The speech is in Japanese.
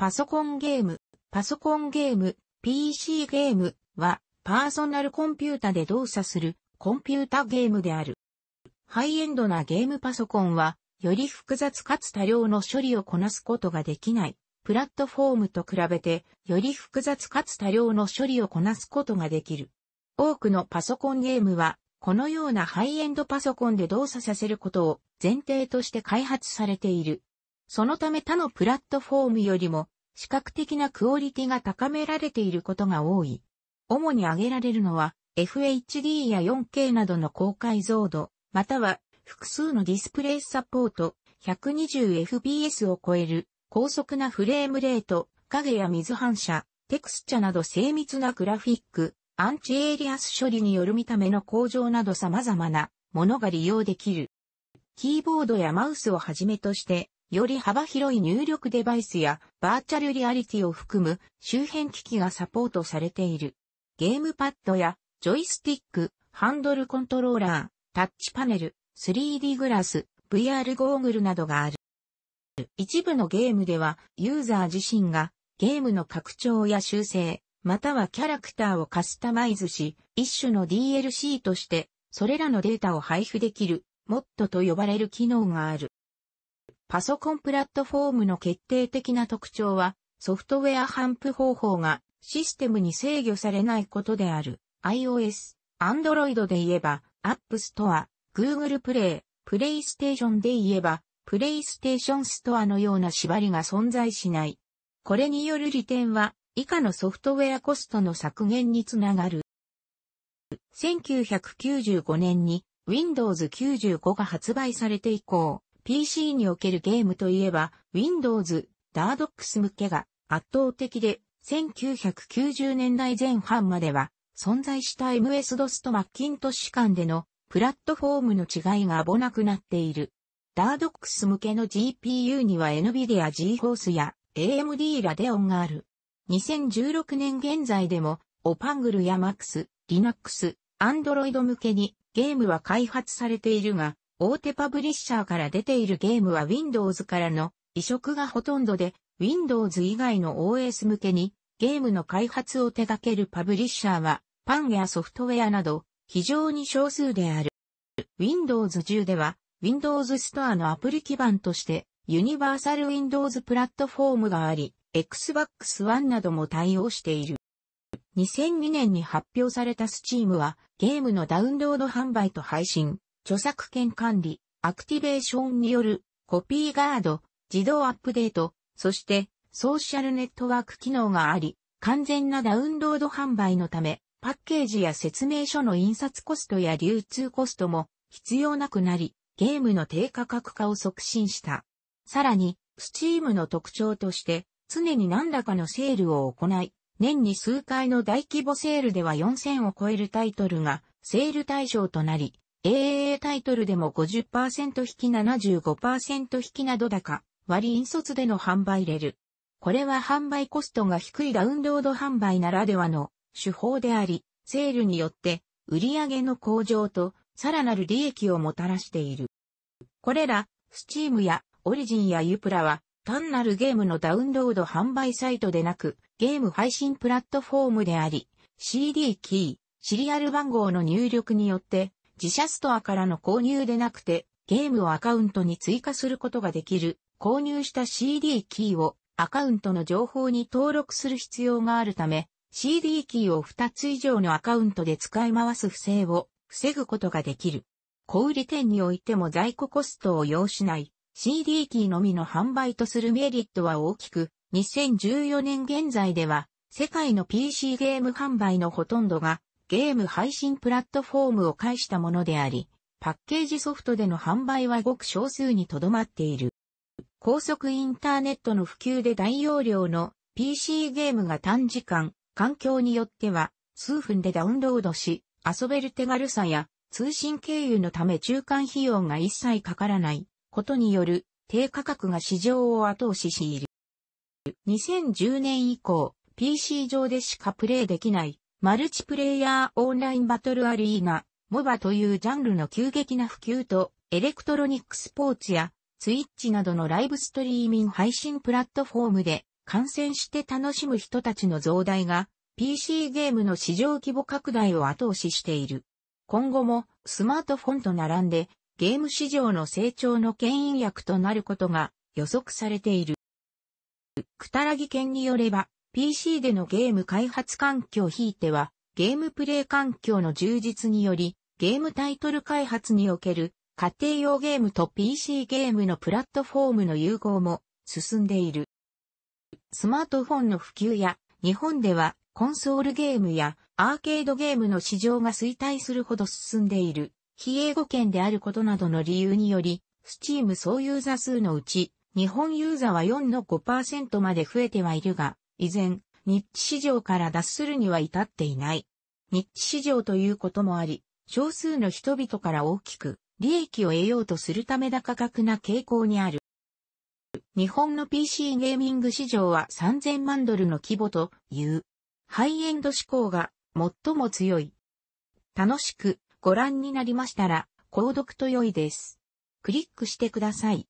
パソコンゲーム、パソコンゲーム、PC ゲームは、パーソナルコンピュータで動作するコンピュータゲームである。ハイエンドなゲームパソコンは、より複雑かつ多量の処理をこなすことができない。プラットフォームと比べて、より複雑かつ多量の処理をこなすことができる。多くのパソコンゲームは、このようなハイエンドパソコンで動作させることを前提として開発されている。そのため他のプラットフォームよりも視覚的なクオリティが高められていることが多い。主に挙げられるのは FHD や 4K などの高解像度、または複数のディスプレイサポート、120fps を超える高速なフレームレート、影や水反射、テクスチャなど精密なグラフィック、アンチエイリアス処理による見た目の向上など様々なものが利用できる。キーボードやマウスをはじめとしてより幅広い入力デバイスやバーチャルリアリティを含む周辺機器がサポートされている。ゲームパッドやジョイスティック、ハンドルコントローラー、タッチパネル、3D グラス、VR ゴーグルなどがある。一部のゲームではユーザー自身がゲームの拡張や修正、またはキャラクターをカスタマイズし、一種の DLC としてそれらのデータを配布できる、モッドと呼ばれる機能がある。パソコンプラットフォームの決定的な特徴は、ソフトウェア反布方法がシステムに制御されないことである。iOS、Android で言えば、App Store、Google Play、PlayStation で言えば、PlayStation Store のような縛りが存在しない。これによる利点は、以下のソフトウェアコストの削減につながる。1995年に Windows 95が発売されて以降、PC におけるゲームといえば、Windows、Dardox 向けが圧倒的で、1990年代前半までは、存在した MS-DOS とマッキントッシュ間でのプラットフォームの違いがぼなくなっている。Dardox 向けの GPU には NVIDIA GForce や AMD ラデオンがある。2016年現在でも、オパングルや MAX、Linux、Android 向けにゲームは開発されているが、大手パブリッシャーから出ているゲームは Windows からの移植がほとんどで、Windows 以外の OS 向けにゲームの開発を手掛けるパブリッシャーは、パンやソフトウェアなど非常に少数である。Windows 10では、Windows ストアのアプリ基盤として、ユニバーサル Windows プラットフォームがあり、Xbox One なども対応している。2002年に発表された Steam は、ゲームのダウンロード販売と配信、著作権管理、アクティベーションによるコピーガード、自動アップデート、そしてソーシャルネットワーク機能があり、完全なダウンロード販売のため、パッケージや説明書の印刷コストや流通コストも必要なくなり、ゲームの低価格化を促進した。さらに、スチームの特徴として、常に何らかのセールを行い、年に数回の大規模セールでは4000を超えるタイトルがセール対象となり、AAA タイトルでも50%引き75%引きなど高、割引率での販売レル。これは販売コストが低いダウンロード販売ならではの手法であり、セールによって売上の向上とさらなる利益をもたらしている。これら、スチームやオリジンやユプラは単なるゲームのダウンロード販売サイトでなく、ゲーム配信プラットフォームであり、CD キー、シリアル番号の入力によって自社ストアからの購入でなくて、ゲームをアカウントに追加することができる、購入した CD キーをアカウントの情報に登録する必要があるため、CD キーを2つ以上のアカウントで使い回す不正を防ぐことができる。小売店においても在庫コストを要しない CD キーのみの販売とするメリットは大きく、2014年現在では世界の PC ゲーム販売のほとんどがゲーム配信プラットフォームを介したものであり、パッケージソフトでの販売はごく少数にとどまっている。高速インターネットの普及で大容量の PC ゲームが短時間、環境によっては数分でダウンロードし、遊べる手軽さや通信経由のため中間費用が一切かからないことによる低価格が市場を後押ししている。2010年以降、PC 上でしかプレイできないマルチプレイヤーオンラインバトルアリーナ、モバというジャンルの急激な普及と、エレクトロニックスポーツや、ツイッチなどのライブストリーミング配信プラットフォームで、観戦して楽しむ人たちの増大が、PC ゲームの市場規模拡大を後押ししている。今後も、スマートフォンと並んで、ゲーム市場の成長の牽引役となることが予測されている。くたらぎ県によれば、PC でのゲーム開発環境ひいては、ゲームプレイ環境の充実により、ゲームタイトル開発における家庭用ゲームと PC ゲームのプラットフォームの融合も進んでいる。スマートフォンの普及や日本ではコンソールゲームやアーケードゲームの市場が衰退するほど進んでいる非英語圏であることなどの理由により、スチーム総ユーザ数のうち日本ユーザは4の5%まで増えてはいるが、依然、ニッチ市場から脱するには至っていない。ニッチ市場ということもあり、少数の人々から大きく利益を得ようとするため高格な傾向にある。日本の PC ゲーミング市場は3000万ドルの規模という、ハイエンド志向が最も強い。楽しくご覧になりましたら、購読と良いです。クリックしてください。